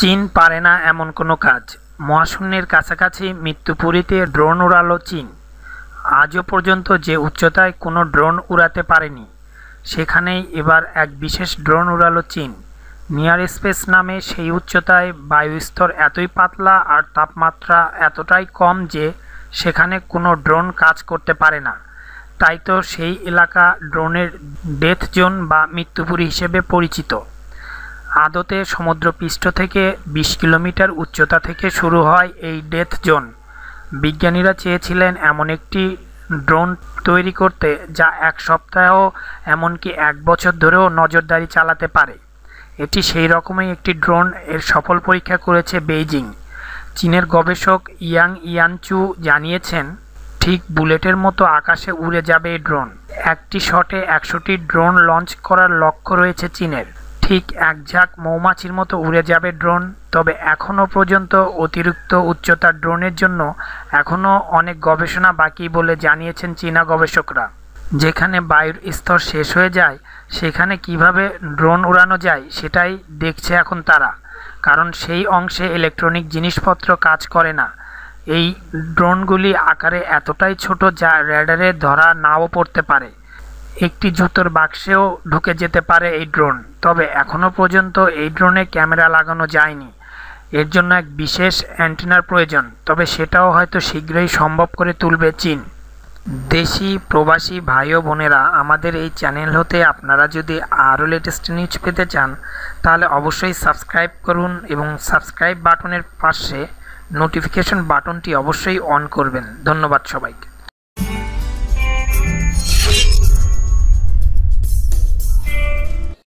চীন পারে না এমন কোনো কাজ মহাশূন্যের কাছাকাছি মৃত্যুপুরীতে ড্রোন উড়ালো চীন আজও পর্যন্ত যে উচ্চতায় কোনো ড্রোন উড়াতে পারেনি সেখানেই এবার এক বিশেষ ড্রোন উড়ালো চীন নিয়ার স্পেস নামে সেই উচ্চতায় বায়ুস্তর এতই পাতলা আর তাপমাত্রা এতটাই কম যে সেখানে কোনো ড্রোন কাজ করতে পারে না তাই তো সেই এলাকা ড্রোনের ডেথ জোন বা মৃত্যুপুরী হিসেবে পরিচিত আদতে সমুদ্রপৃষ্ঠ থেকে ২০ কিলোমিটার উচ্চতা থেকে শুরু হয় এই ডেথ জোন বিজ্ঞানীরা চেয়েছিলেন এমন একটি ড্রোন তৈরি করতে যা এক সপ্তাহ এমনকি এক বছর ধরেও নজরদারি চালাতে পারে এটি সেই রকমই একটি ড্রোন এর সফল পরীক্ষা করেছে বেইজিং চীনের গবেষক ইয়াং ইয়ানচু জানিয়েছেন ঠিক বুলেটের মতো আকাশে উড়ে যাবে এই ড্রোন একটি শটে একশোটি ড্রোন লঞ্চ করার লক্ষ্য রয়েছে চীনের ঠিক এক ঝাঁক মৌমাছির মতো উড়ে যাবে ড্রোন তবে এখনও পর্যন্ত অতিরিক্ত উচ্চতার ড্রোনের জন্য এখনও অনেক গবেষণা বাকি বলে জানিয়েছেন চীনা গবেষকরা যেখানে বায়ুর স্তর শেষ হয়ে যায় সেখানে কিভাবে ড্রোন উড়ানো যায় সেটাই দেখছে এখন তারা কারণ সেই অংশে ইলেকট্রনিক জিনিসপত্র কাজ করে না এই ড্রোনগুলি আকারে এতটাই ছোট যা র্যাডারে ধরা নাও পড়তে পারে একটি জুতোর বাক্সেও ঢুকে যেতে পারে এই ড্রোন তবে এখনও পর্যন্ত এই ড্রোনে ক্যামেরা লাগানো যায়নি এর জন্য এক বিশেষ অ্যান্টেনার প্রয়োজন তবে সেটাও হয়তো শীঘ্রই সম্ভব করে তুলবে চীন দেশি প্রবাসী ভাই ও বোনেরা আমাদের এই চ্যানেল হতে আপনারা যদি আরও লেটেস্ট নিউজ পেতে চান তাহলে অবশ্যই সাবস্ক্রাইব করুন এবং সাবস্ক্রাইব বাটনের পাশে নোটিফিকেশন বাটনটি অবশ্যই অন করবেন ধন্যবাদ সবাইকে